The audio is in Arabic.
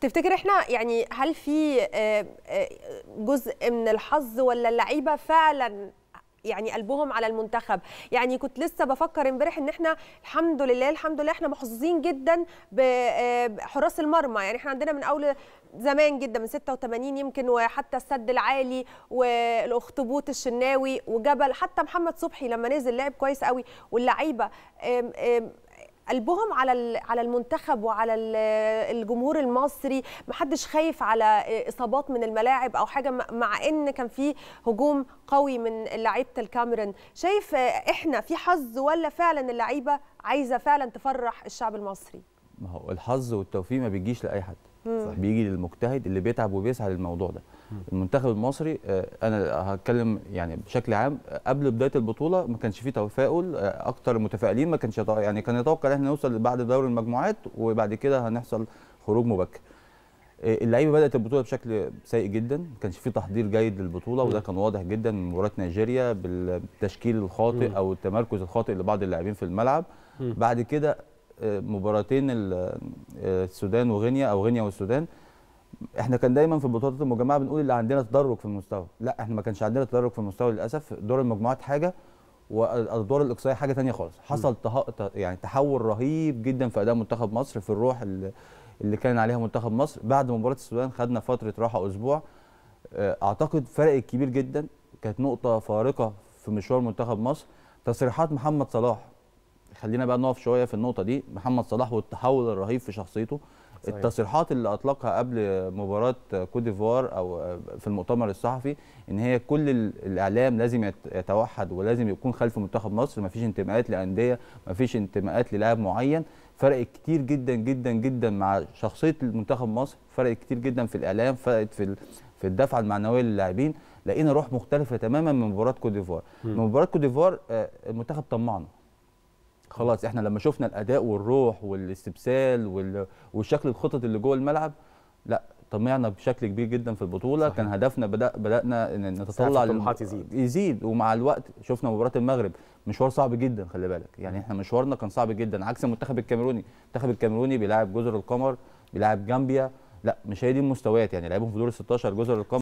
تفتكر احنا يعني هل في آه، آه، جزء من الحظ ولا اللعيبه فعلا يعني قلبهم على المنتخب يعني كنت لسه بفكر امبارح ان احنا الحمد لله الحمد لله احنا محظوظين جدا آه، بحراس المرمى يعني احنا عندنا من اول زمان جدا من 86 يمكن وحتى السد العالي والاخطبوط الشناوي وجبل حتى محمد صبحي لما نزل لعب كويس قوي واللعيبه قلبهم على على المنتخب وعلى الجمهور المصري محدش خايف على اصابات من الملاعب او حاجه مع ان كان في هجوم قوي من لعيبه الكاميرون شايف احنا في حظ ولا فعلا اللعيبه عايزه فعلا تفرح الشعب المصري ما هو الحظ والتوفيق ما بيجيش لاي حد صح. بيجي للمجتهد اللي بيتعب وبيسعى للموضوع ده المنتخب المصري آه، انا هتكلم يعني بشكل عام قبل بدايه البطوله ما كانش فيه تفاؤل آه، اكتر المتفائلين ما كانش يعني كان يتوقع ان احنا نوصل بعد دوري المجموعات وبعد كده هنحصل خروج مبكر آه، اللعيبه بدات البطوله بشكل سيء جدا ما كانش فيه تحضير جيد للبطوله وده كان واضح جدا من مباراه نيجيريا بالتشكيل الخاطئ او التمركز الخاطئ لبعض اللاعبين في الملعب بعد كده مباراتين السودان وغينيا او غينيا والسودان احنا كان دايما في البطولات المجمعه بنقول اللي عندنا تدرج في المستوى لا احنا ما كانش عندنا تدرج في المستوى للاسف دور المجموعات حاجه والادوار الاقصائيه حاجه ثانيه خالص حصل تح... يعني تحول رهيب جدا في اداء منتخب مصر في الروح اللي, اللي كان عليها منتخب مصر بعد مباراه السودان خدنا فتره راحه اسبوع آه، اعتقد فرق كبير جدا كانت نقطه فارقه في مشوار منتخب مصر تصريحات محمد صلاح خلينا بقى نقف شويه في النقطه دي محمد صلاح والتحول الرهيب في شخصيته صحيح. التصريحات اللي اطلقها قبل مباراه كوت ديفوار او في المؤتمر الصحفي ان هي كل الاعلام لازم يتوحد ولازم يكون خلف منتخب مصر مفيش انتماءات لانديه مفيش انتماءات للاعب معين فرقت كتير جدا جدا جدا مع شخصيه المنتخب مصر فرقت كتير جدا في الاعلام فرقت في في الدفعه المعنويه للاعبين لقينا روح مختلفه تماما من مباراه كوت ديفوار من مباراه كوت ديفوار آه، المنتخب طمعنا خلاص احنا لما شفنا الاداء والروح والاستبسال والشكل الخطط اللي جوه الملعب لا طمعنا بشكل كبير جدا في البطوله صحيح. كان هدفنا بدا بدانا نتطلع الطموحات يزيد يزيد ومع الوقت شفنا مباراه المغرب مشوار صعب جدا خلي بالك يعني احنا مشوارنا كان صعب جدا عكس المنتخب الكاميروني المنتخب الكاميروني بيلاعب جزر القمر بيلاعب جامبيا لا مش هي دي المستويات يعني لعبهم في دور ال 16 جزر القمر